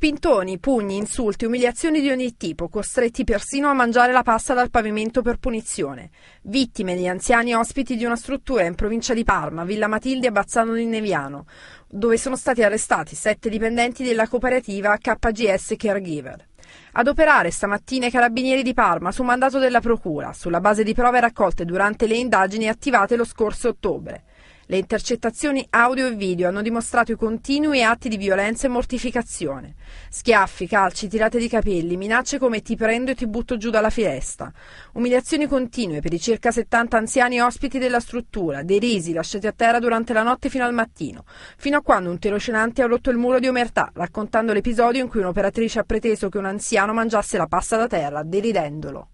Spintoni, pugni, insulti, umiliazioni di ogni tipo, costretti persino a mangiare la pasta dal pavimento per punizione. Vittime gli anziani ospiti di una struttura in provincia di Parma, Villa Matilde e Bazzano di Neviano, dove sono stati arrestati sette dipendenti della cooperativa KGS Caregiver. Ad operare stamattina i carabinieri di Parma su mandato della Procura, sulla base di prove raccolte durante le indagini attivate lo scorso ottobre. Le intercettazioni audio e video hanno dimostrato i continui atti di violenza e mortificazione. Schiaffi, calci, tirate di capelli, minacce come ti prendo e ti butto giù dalla finestra. Umiliazioni continue per i circa 70 anziani ospiti della struttura, derisi, lasciati a terra durante la notte fino al mattino, fino a quando un tirocinante ha rotto il muro di omertà, raccontando l'episodio in cui un'operatrice ha preteso che un anziano mangiasse la pasta da terra, deridendolo.